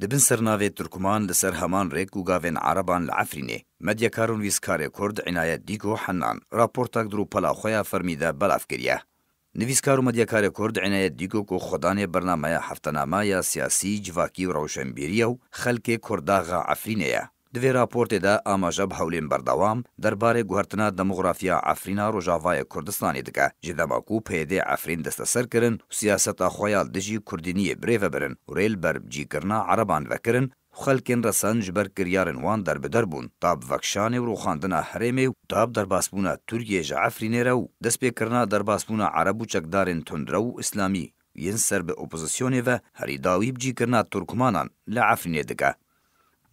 د بن سرناوی ترکمان لسر همان ریک و گاوین عربان لعفرینه مدیا کارون ویسکار کرد عنایت دیکو حنان راپورتاک درو پلا خویا فرمیده بلاف کریه نویسکار و مدیاکار کرد عنایت دیگو کو خدان برنامه هفتنامه یا سیاسی جواکی و روشنبیری و خلک کرداغ عفرینه دوی راپۆرتێ دا ئاماژە هەولێن بەردەوام دەربارەی گوهرتنا دەموغرافیا ئەفرینا ڕۆژاوایە کوردستانی دکە جە دەماکو پێدێ ئەفرین دەستە سەرکردن سیاسەتا خۆیال دژی کوردینیە برێڤە برن و رێل بەربجیکردنا عربان بەکردن خەلکێن ڕەسەن ژبەر کریارن وان دەربدەر بوون تاب ڤەکشانێ و ڕۆخاندنا هەرێمێ و تاب دەرباسبوونە تورگێژە ئەفرینێرە و دەستپێکردنا دەرباسبوونە عرب و چەکدارێن تونندرە و ئیسلامی ین سەر بە ئۆپۆزیسیۆنێ بە هەریداوی بجیکردنا تورکمانان لە ئەفرینێ دکە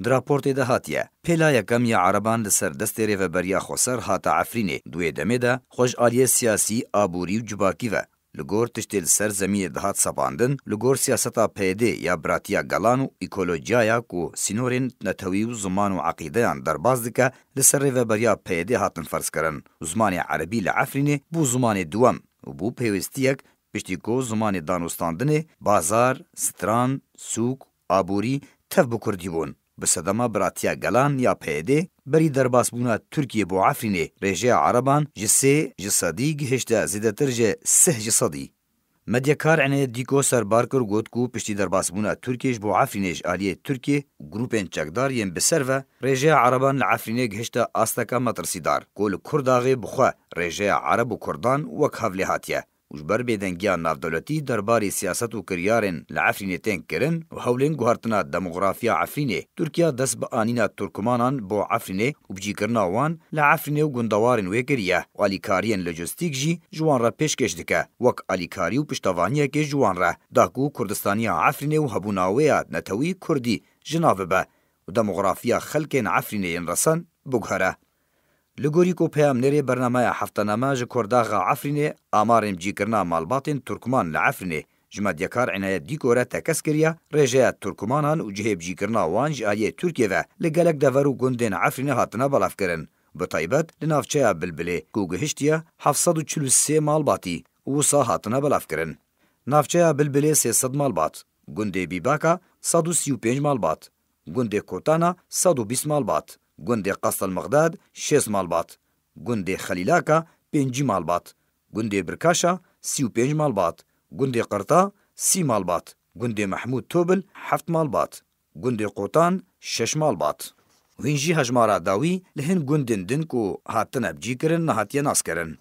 دراپۆرتێ دەهاتیە پێلا یەکەم یا عربان لەسەر دەستێ ڕێڤەبەریا خۆسەر هاتە ئەفرینێ دوێ دەمێدا خۆش ئالیە سیاسی ئابووری و جوباکیڤە لەگۆر تشتێ لەسەر زمینە دەهات سەباندن لەگۆر سیاسەتا پێدێ یا براتیا گەڵان و ئیکۆلۆجیایە و سینۆرین نەتەوی و زمان و عقیدەیان دەرباز دکە لەسەر ڕێڤەبەریا پێدێ هاتن فەرزکردن زمانی عربی لە ئەفرینێ بوو زمانی دووەم بوو پێویستیەک پشتیکۆ زمانی دانوستاندنێ بازار ستران سووک ئابووری تەف بکردی بوون bi sedema biratiya gelan ya PYD berî derbasbûna Tirkiye bo Efrînê rêjeya Ereban ji sê ji sedî gihişte zêdetir ji sih ji sedî. Medyakar enê dîko serbar kir got ku piştî derbasbûna Tirkiye ji bo Efrînê ji aliyê Tirkiye grûpên çekdar yên bi ser ve rêjeya Ereban li Efrînê gihişte asteka metirsîdar ku li Kurdaxê bixwe rêjeya Ereb û Kurdan wek hevlê hatiye. و ji ber bêdengiya navdewletî derbarê siyaset û kiryarên li Efrînê tên kirin û hewlên guhartina demografiya Efrînê, Tirkiya dest bi anîna Turkmanan bo Efrînê û bicîkirina wan li Efrînê û gundewarên wê kiriye û alîkariyên lojistîk jî ji wan re pêşkêş dike wek alîkarî û piştavaniyekê ji wan re dakû Kurdistaniya Efrînê û hebûna wêya netewî Kurdî ji nav bibe û demografiya xelkên Efrînê yên resan biguhere. Li gorî ku peyamnerê bernameya heftename ji kordaxa Efrînê amarên cîkirina malbatên Turkman li Efrînê ji medyakar Inayet Dîko re tekes kiriye rêjeya Turkmanan û cihêb cîkirina wan ji aliyê Tirkiye ve li gelek dever û gundên Efrînê hatine balafkirin. Bi taybet li navçeya Bilbilê ku gihiştiye 743 malbatî û sa hatine 300 malbat, gundê Bîbaka 135 malbat, gundê Kotana 120 malbat, گوندێ قەستەل مال بات ماڵبات خلیلاکا خەلیلاکە مال بات گوندێ برکاشا سی و مال بات گوندێ قرطا سی مال بات ماڵبات محمود توبل تۆبل مال بات گوندێ قوتان شش مال بات وینجی هجمارا داوی لە هێن گوندن دنک و هاتنە بجیکردن نەهاتیە ناسکردن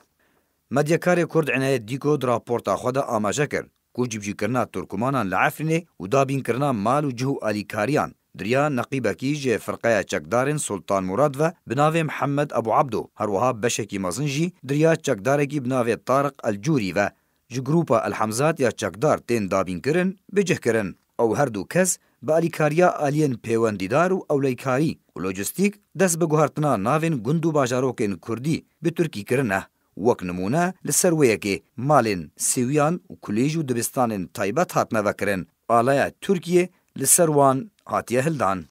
کرد عنایت دیکو در دراپۆرتا خۆدا آماده کرد کو جیبجیکردنا ترکمانان لعفنه و و دابینکردنا مال و جهو آلیکاریان دریا نقیبکی جه فرقه چکدارن سلطان مراد و بناو محمد ابو عبدو هروها بشکی مزن جی دریا چکدارکی بناو طارق الجوری و جو گروپا الحمزات یا چکدار تین دابین کرن بجه کرن او هر دو کس به الیکاریا الین پیوندیدار او اولیکاری و لوجستیک دست به گوهرتنا ناوین گندو باجاروکن کردی به ترکی کرنه وەک نمونە لەسەر وەیەکێ مالین سویان و کولێژ و دەبستانین تایبەت هاتنەوەکردن ئالایە تورکیە l-serwan ħat jeħil dan.